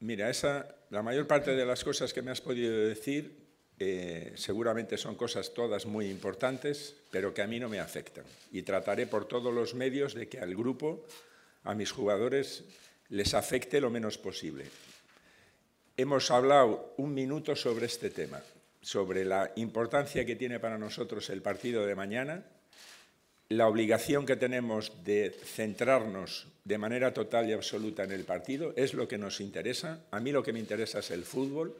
Mira, la mayor parte de las cosas que me has podido decir eh, seguramente son cosas todas muy importantes, pero que a mí no me afectan. Y trataré por todos los medios de que al grupo, a mis jugadores, les afecte lo menos posible. Hemos hablado un minuto sobre este tema, sobre la importancia que tiene para nosotros el partido de mañana, la obligación que tenemos de centrarnos de manera total y absoluta en el partido, es lo que nos interesa. A mí lo que me interesa es el fútbol.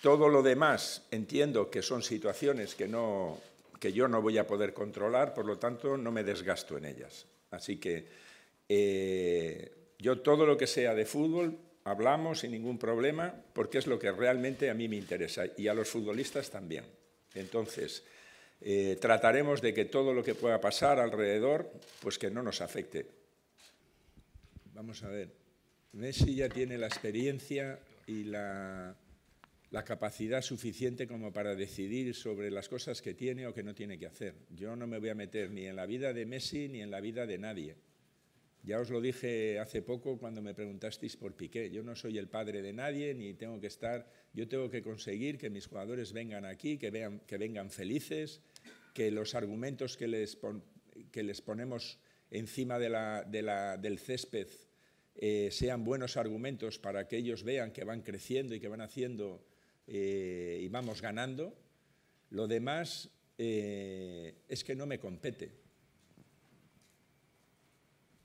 Todo lo demás entiendo que son situaciones que, no, que yo no voy a poder controlar, por lo tanto no me desgasto en ellas. Así que eh, yo todo lo que sea de fútbol hablamos sin ningún problema porque es lo que realmente a mí me interesa y a los futbolistas también. Entonces, eh, trataremos de que todo lo que pueda pasar alrededor, pues que no nos afecte. Vamos a ver, Messi ya tiene la experiencia y la capacidad suficiente como para decidir sobre las cosas que tiene o que no tiene que hacer. Yo no me voy a meter ni en la vida de Messi ni en la vida de nadie. Ya os lo dije hace poco cuando me preguntasteis por Piqué. Yo no soy el padre de nadie ni tengo que estar. Yo tengo que conseguir que mis jugadores vengan aquí, que, vean, que vengan felices, que los argumentos que les, que les ponemos encima del césped eh, sean buenos argumentos para que ellos vean que van creciendo y que van haciendo eh, y vamos ganando. Lo demás eh, es que no me compete.